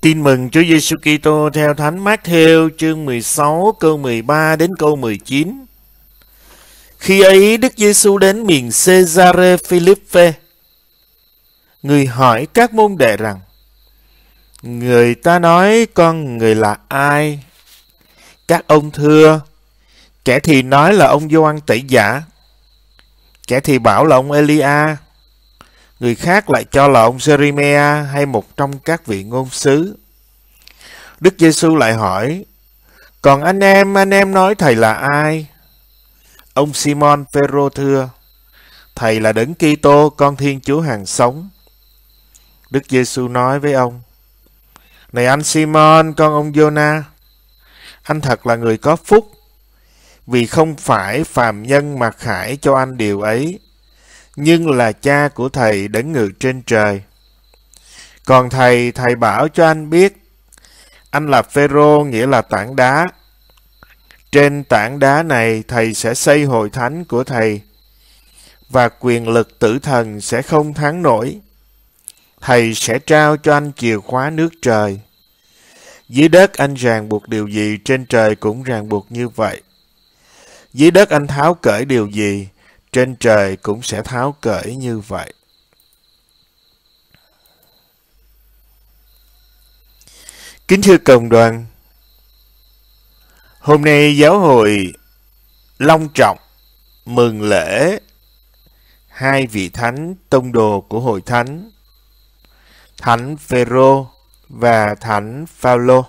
Tin mừng Chúa Giêsu Kitô theo Thánh Matthew chương 16 câu 13 đến câu 19. Khi ấy Đức Giêsu đến miền Caesarea Philippe. Người hỏi các môn đệ rằng: Người ta nói con người là ai? Các ông thưa, kẻ thì nói là ông Gioan Tẩy giả, kẻ thì bảo là ông Elia, Người khác lại cho là ông Jeremia hay một trong các vị ngôn sứ. Đức Giêsu lại hỏi, còn anh em, anh em nói thầy là ai? Ông Simon Phêrô thưa, thầy là Đấng Kitô, con Thiên Chúa hàng sống. Đức Giêsu nói với ông, này anh Simon, con ông Jonah, anh thật là người có phúc, vì không phải phàm nhân mà khải cho anh điều ấy, nhưng là cha của thầy đấng ngự trên trời. Còn thầy, thầy bảo cho anh biết, anh là Phêrô nghĩa là tảng đá. Trên tảng đá này thầy sẽ xây hội thánh của thầy và quyền lực tử thần sẽ không thắng nổi. Thầy sẽ trao cho anh chìa khóa nước trời. Dưới đất anh ràng buộc điều gì, trên trời cũng ràng buộc như vậy. Dưới đất anh tháo cởi điều gì, trên trời cũng sẽ tháo cởi như vậy. Kính thưa Cộng đoàn, hôm nay giáo hội long trọng mừng lễ hai vị thánh tông đồ của hội thánh, Thánh Phêrô và Thánh Phaolô.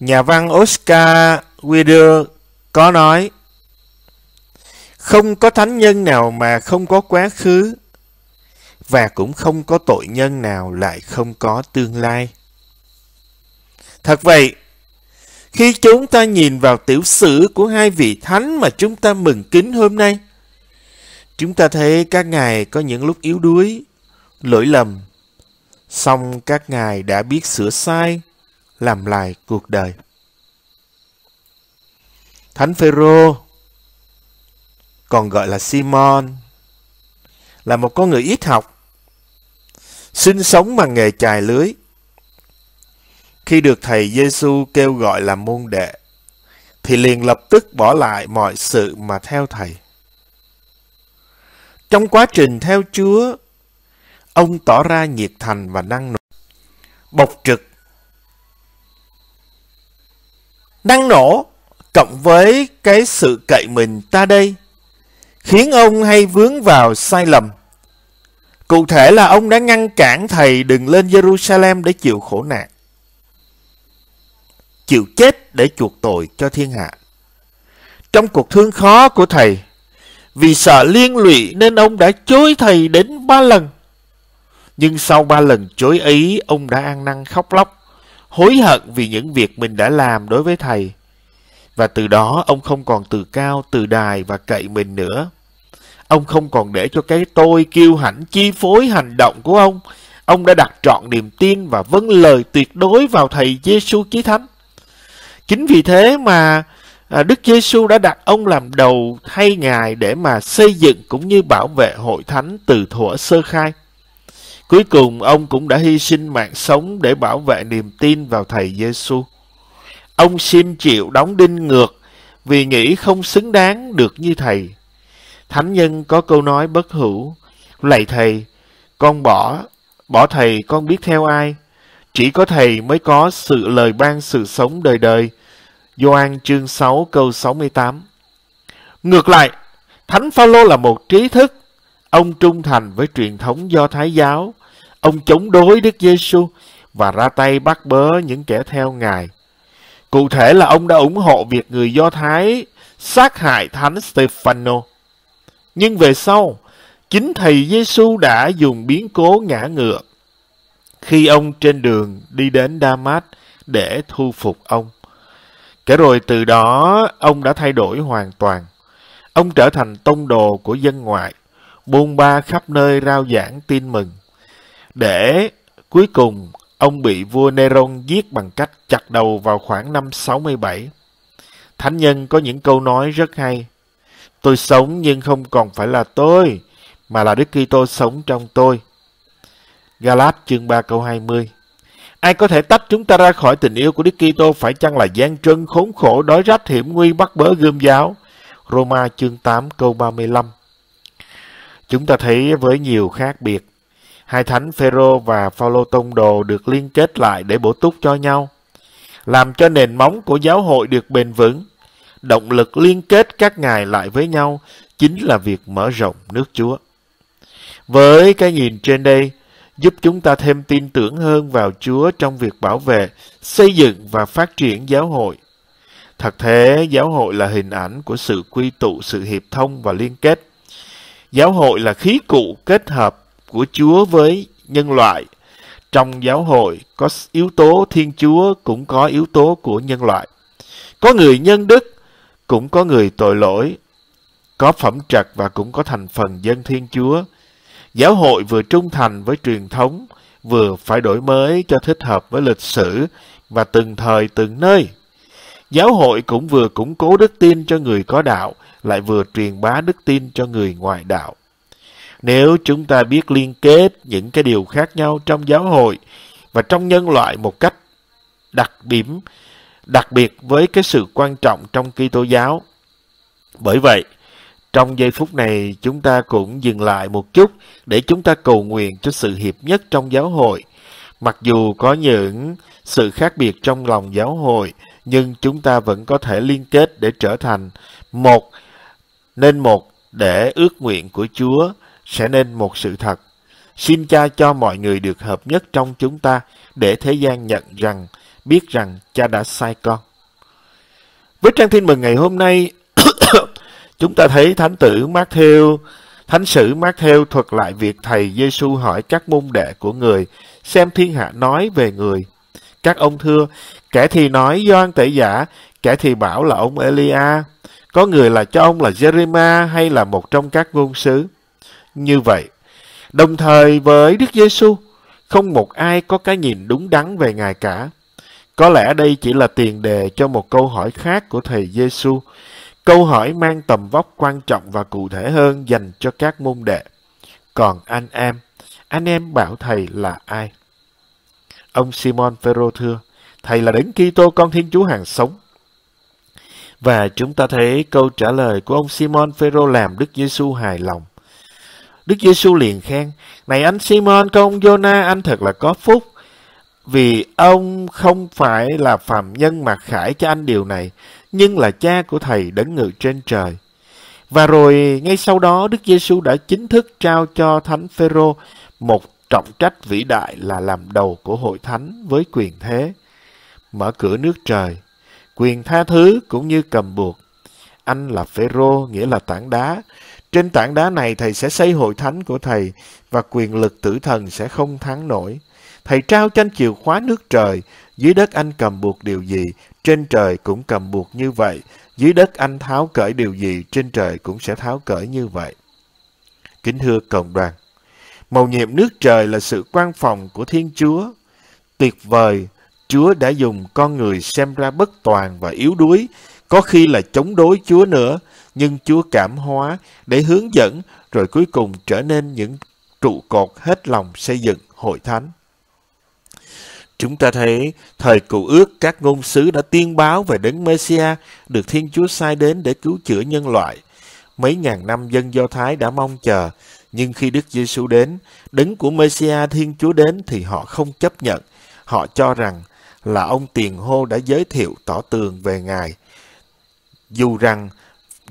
Nhà văn Oscar Wilde có nói không có thánh nhân nào mà không có quá khứ, và cũng không có tội nhân nào lại không có tương lai. Thật vậy, khi chúng ta nhìn vào tiểu sử của hai vị thánh mà chúng ta mừng kính hôm nay, chúng ta thấy các ngài có những lúc yếu đuối, lỗi lầm, song các ngài đã biết sửa sai, làm lại cuộc đời. Thánh Phêrô còn gọi là Simon, là một con người ít học, sinh sống bằng nghề chài lưới. Khi được thầy Giêsu kêu gọi làm môn đệ, thì liền lập tức bỏ lại mọi sự mà theo thầy. Trong quá trình theo Chúa, ông tỏ ra nhiệt thành và năng nổ, bộc trực. Năng nổ cộng với cái sự cậy mình ta đây – khiến ông hay vướng vào sai lầm. Cụ thể là ông đã ngăn cản thầy đừng lên Jerusalem để chịu khổ nạn. Chịu chết để chuộc tội cho thiên hạ. Trong cuộc thương khó của thầy, vì sợ liên lụy nên ông đã chối thầy đến ba lần. Nhưng sau ba lần chối ý, ông đã ăn năn khóc lóc, hối hận vì những việc mình đã làm đối với thầy và từ đó ông không còn từ cao, từ đài và cậy mình nữa. Ông không còn để cho cái tôi kiêu hãnh chi phối hành động của ông. Ông đã đặt trọn niềm tin và vâng lời tuyệt đối vào Thầy Giêsu Chí Thánh. Chính vì thế mà à, Đức Giêsu đã đặt ông làm đầu thay Ngài để mà xây dựng cũng như bảo vệ hội thánh từ thuở sơ khai. Cuối cùng ông cũng đã hy sinh mạng sống để bảo vệ niềm tin vào thầy Giêsu ông xin chịu đóng đinh ngược vì nghĩ không xứng đáng được như thầy. Thánh nhân có câu nói bất hữu, lạy thầy, con bỏ, bỏ thầy con biết theo ai? Chỉ có thầy mới có sự lời ban sự sống đời đời. Doan chương 6 câu 68 Ngược lại, Thánh Phaolô là một trí thức. Ông trung thành với truyền thống do Thái giáo. Ông chống đối Đức Giêsu và ra tay bắt bớ những kẻ theo Ngài. Cụ thể là ông đã ủng hộ việc người Do Thái sát hại Thánh Stefano. Nhưng về sau, chính thầy Giêsu đã dùng biến cố ngã ngựa khi ông trên đường đi đến Damas để thu phục ông. Kể rồi từ đó, ông đã thay đổi hoàn toàn. Ông trở thành tông đồ của dân ngoại, buôn ba khắp nơi rao giảng tin mừng. Để cuối cùng Ông bị vua nero giết bằng cách chặt đầu vào khoảng năm 67. Thánh nhân có những câu nói rất hay. Tôi sống nhưng không còn phải là tôi, mà là Đức Kitô sống trong tôi. Galat chương 3 câu 20 Ai có thể tách chúng ta ra khỏi tình yêu của Đức Kitô phải chăng là gian trân, khốn khổ, đói rách, hiểm nguy, bắt bớ, gươm giáo? Roma chương 8 câu 35 Chúng ta thấy với nhiều khác biệt hai thánh Phêrô và Phaolô tông đồ được liên kết lại để bổ túc cho nhau, làm cho nền móng của giáo hội được bền vững. Động lực liên kết các ngài lại với nhau chính là việc mở rộng nước Chúa. Với cái nhìn trên đây, giúp chúng ta thêm tin tưởng hơn vào Chúa trong việc bảo vệ, xây dựng và phát triển giáo hội. Thật thế, giáo hội là hình ảnh của sự quy tụ, sự hiệp thông và liên kết. Giáo hội là khí cụ kết hợp của Chúa với nhân loại. Trong giáo hội có yếu tố Thiên Chúa cũng có yếu tố của nhân loại. Có người nhân đức cũng có người tội lỗi, có phẩm trật và cũng có thành phần dân Thiên Chúa. Giáo hội vừa trung thành với truyền thống, vừa phải đổi mới cho thích hợp với lịch sử và từng thời từng nơi. Giáo hội cũng vừa củng cố đức tin cho người có đạo, lại vừa truyền bá đức tin cho người ngoài đạo. Nếu chúng ta biết liên kết những cái điều khác nhau trong giáo hội và trong nhân loại một cách đặc điểm đặc biệt với cái sự quan trọng trong Kitô giáo. Bởi vậy, trong giây phút này chúng ta cũng dừng lại một chút để chúng ta cầu nguyện cho sự hiệp nhất trong giáo hội. Mặc dù có những sự khác biệt trong lòng giáo hội, nhưng chúng ta vẫn có thể liên kết để trở thành một nên một để ước nguyện của Chúa sẽ nên một sự thật. Xin cha cho mọi người được hợp nhất trong chúng ta để thế gian nhận rằng, biết rằng cha đã sai con. Với trang tin mừng ngày hôm nay, chúng ta thấy thánh tử Matthew, thánh sử Matthew thuật lại việc thầy Giêsu hỏi các môn đệ của người xem thiên hạ nói về người. Các ông thưa, kẻ thì nói Doan tể giả, kẻ thì bảo là ông Elia, có người là cho ông là Jeremiah hay là một trong các ngôn sứ như vậy. Đồng thời với Đức Giêsu, không một ai có cái nhìn đúng đắn về Ngài cả. Có lẽ đây chỉ là tiền đề cho một câu hỏi khác của thầy Giêsu. Câu hỏi mang tầm vóc quan trọng và cụ thể hơn dành cho các môn đệ. Còn anh em, anh em bảo thầy là ai? Ông Simon Phêrô thưa, thầy là đấng Kitô con Thiên Chúa hàng sống. Và chúng ta thấy câu trả lời của ông Simon Phêrô làm Đức Giêsu hài lòng. Đức Giêsu liền khen, Này anh Simon, công Jonah, anh thật là có phúc, vì ông không phải là phạm nhân mà khải cho anh điều này, nhưng là cha của thầy đấng ngự trên trời. Và rồi ngay sau đó Đức Giêsu đã chính thức trao cho Thánh Phêrô một trọng trách vĩ đại là làm đầu của hội thánh với quyền thế, mở cửa nước trời, quyền tha thứ cũng như cầm buộc. Anh là Phêrô nghĩa là tảng đá, trên tảng đá này thầy sẽ xây hội thánh của thầy và quyền lực tử thần sẽ không thắng nổi. Thầy trao tranh chìa khóa nước trời, dưới đất anh cầm buộc điều gì, trên trời cũng cầm buộc như vậy, dưới đất anh tháo cởi điều gì, trên trời cũng sẽ tháo cởi như vậy. Kính thưa cộng đoàn, mầu nhiệm nước trời là sự quan phòng của Thiên Chúa. Tuyệt vời, Chúa đã dùng con người xem ra bất toàn và yếu đuối, có khi là chống đối Chúa nữa, nhưng Chúa cảm hóa để hướng dẫn rồi cuối cùng trở nên những trụ cột hết lòng xây dựng hội thánh. Chúng ta thấy thời cựu ước các ngôn sứ đã tiên báo về đấng Mêsia được Thiên Chúa sai đến để cứu chữa nhân loại. Mấy ngàn năm dân Do Thái đã mong chờ, nhưng khi Đức Giêsu đến, đấng của Mêsia Thiên Chúa đến thì họ không chấp nhận. Họ cho rằng là ông Tiền Hô đã giới thiệu tỏ tường về Ngài. Dù rằng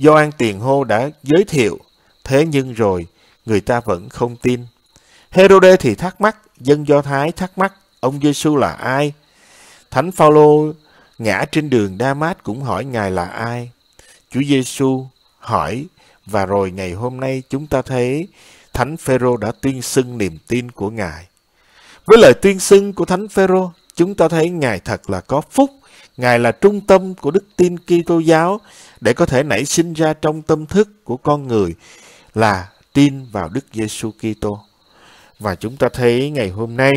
Do An Tiền Hô đã giới thiệu, thế nhưng rồi người ta vẫn không tin. Herod thì thắc mắc, dân Do Thái thắc mắc ông Giêsu là ai? Thánh Phaolô ngã trên đường Đa-mát cũng hỏi ngài là ai? Chúa Giêsu hỏi và rồi ngày hôm nay chúng ta thấy Thánh Phêrô đã tuyên xưng niềm tin của ngài. Với lời tuyên xưng của Thánh Phêrô, chúng ta thấy ngài thật là có phúc, ngài là trung tâm của đức tin Kitô giáo để có thể nảy sinh ra trong tâm thức của con người là tin vào Đức Giêsu Kitô. Và chúng ta thấy ngày hôm nay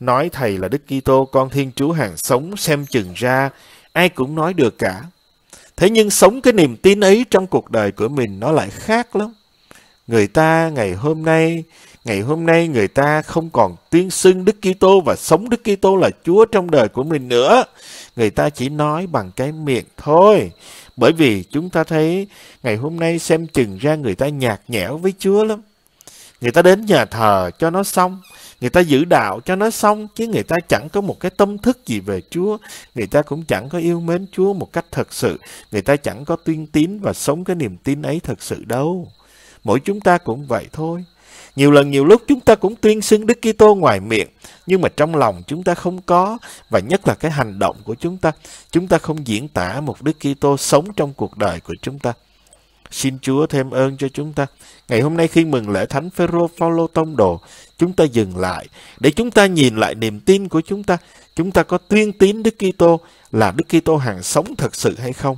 nói thầy là Đức Kitô con Thiên Chúa hàng sống xem chừng ra ai cũng nói được cả. Thế nhưng sống cái niềm tin ấy trong cuộc đời của mình nó lại khác lắm. Người ta ngày hôm nay, ngày hôm nay người ta không còn tuyên xưng Đức Kitô và sống Đức Kitô là Chúa trong đời của mình nữa người ta chỉ nói bằng cái miệng thôi. Bởi vì chúng ta thấy ngày hôm nay xem chừng ra người ta nhạt nhẽo với Chúa lắm. Người ta đến nhà thờ cho nó xong, người ta giữ đạo cho nó xong, chứ người ta chẳng có một cái tâm thức gì về Chúa. Người ta cũng chẳng có yêu mến Chúa một cách thật sự. Người ta chẳng có tuyên tín và sống cái niềm tin ấy thật sự đâu. Mỗi chúng ta cũng vậy thôi. Nhiều lần nhiều lúc chúng ta cũng tuyên xưng Đức Kitô ngoài miệng, nhưng mà trong lòng chúng ta không có và nhất là cái hành động của chúng ta, chúng ta không diễn tả một Đức Kitô sống trong cuộc đời của chúng ta. Xin Chúa thêm ơn cho chúng ta. Ngày hôm nay khi mừng lễ Thánh Phêrô Phaolô tông đồ, chúng ta dừng lại để chúng ta nhìn lại niềm tin của chúng ta. Chúng ta có tuyên tín Đức Kitô là Đức Kitô hàng sống thật sự hay không?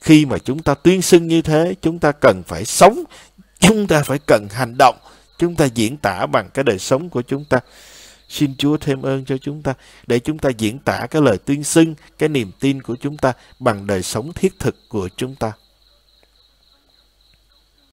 Khi mà chúng ta tuyên xưng như thế, chúng ta cần phải sống, chúng ta phải cần hành động Chúng ta diễn tả bằng cái đời sống của chúng ta. Xin Chúa thêm ơn cho chúng ta để chúng ta diễn tả cái lời tuyên xưng, cái niềm tin của chúng ta bằng đời sống thiết thực của chúng ta.